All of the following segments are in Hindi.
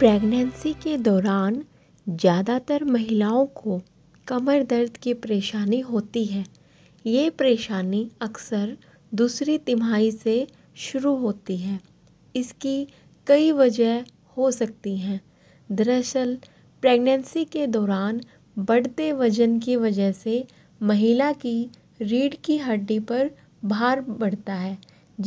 प्रेगनेंसी के दौरान ज़्यादातर महिलाओं को कमर दर्द की परेशानी होती है ये परेशानी अक्सर दूसरी तिमाही से शुरू होती है इसकी कई वजह हो सकती हैं दरअसल प्रेगनेंसी के दौरान बढ़ते वजन की वजह से महिला की रीढ़ की हड्डी पर भार बढ़ता है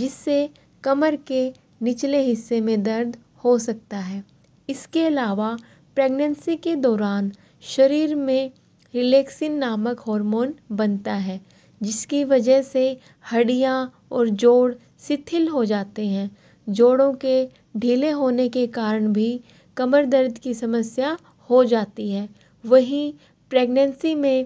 जिससे कमर के निचले हिस्से में दर्द हो सकता है इसके अलावा प्रेगनेंसी के दौरान शरीर में रिलैक्सिन नामक हार्मोन बनता है जिसकी वजह से हड्डियाँ और जोड़ शिथिल हो जाते हैं जोड़ों के ढीले होने के कारण भी कमर दर्द की समस्या हो जाती है वहीं प्रेगनेंसी में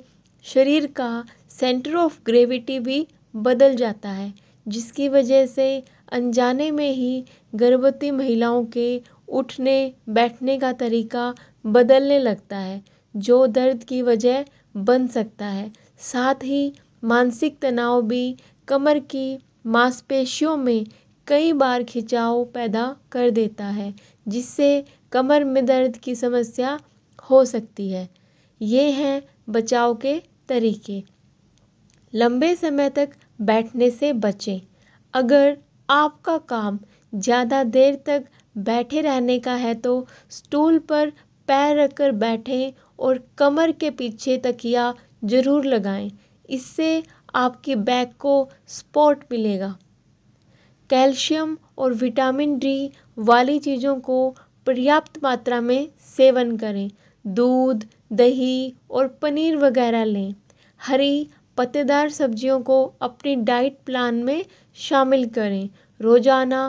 शरीर का सेंटर ऑफ ग्रेविटी भी बदल जाता है जिसकी वजह से अनजाने में ही गर्भवती महिलाओं के उठने बैठने का तरीका बदलने लगता है जो दर्द की वजह बन सकता है साथ ही मानसिक तनाव भी कमर की मांसपेशियों में कई बार खिंचाव पैदा कर देता है जिससे कमर में दर्द की समस्या हो सकती है ये हैं बचाव के तरीके लंबे समय तक बैठने से बचें अगर आपका काम ज़्यादा देर तक बैठे रहने का है तो स्टूल पर पैर रख कर बैठें और कमर के पीछे तकिया ज़रूर लगाएँ इससे आपके बैक को सपोर्ट मिलेगा कैल्शियम और विटामिन डी वाली चीज़ों को पर्याप्त मात्रा में सेवन करें दूध दही और पनीर वगैरह लें हरी पत्तेदार सब्जियों को अपनी डाइट प्लान में शामिल करें रोज़ाना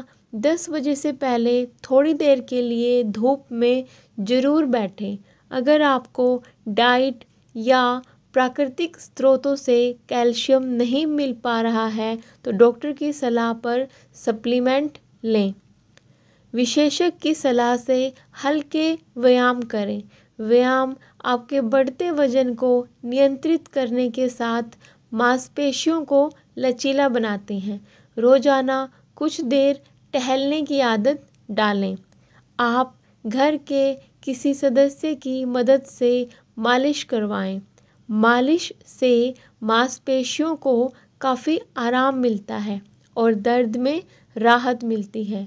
दस बजे से पहले थोड़ी देर के लिए धूप में ज़रूर बैठें अगर आपको डाइट या प्राकृतिक स्रोतों से कैल्शियम नहीं मिल पा रहा है तो डॉक्टर की सलाह पर सप्लीमेंट लें विशेषज्ञ की सलाह से हल्के व्यायाम करें व्यायाम आपके बढ़ते वजन को नियंत्रित करने के साथ मांसपेशियों को लचीला बनाते हैं रोजाना कुछ देर टहलने की आदत डालें आप घर के किसी सदस्य की मदद से मालिश करवाएं मालिश से मांसपेशियों को काफ़ी आराम मिलता है और दर्द में राहत मिलती है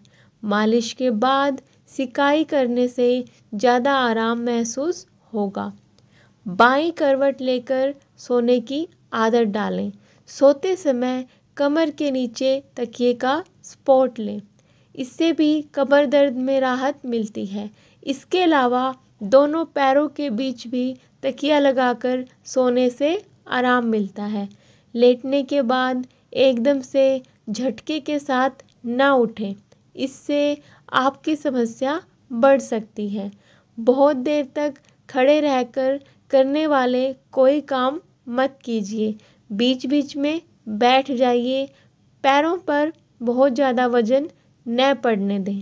मालिश के बाद सिकाई करने से ज़्यादा आराम महसूस होगा बाई करवट लेकर सोने की आदत डालें सोते समय कमर के नीचे तकिए का स्पॉट लें इससे भी कमर दर्द में राहत मिलती है इसके अलावा दोनों पैरों के बीच भी तकिया लगाकर सोने से आराम मिलता है लेटने के बाद एकदम से झटके के साथ ना उठें इससे आपकी समस्या बढ़ सकती है बहुत देर तक खड़े रहकर करने वाले कोई काम मत कीजिए बीच बीच में बैठ जाइए पैरों पर बहुत ज़्यादा वजन न पड़ने दें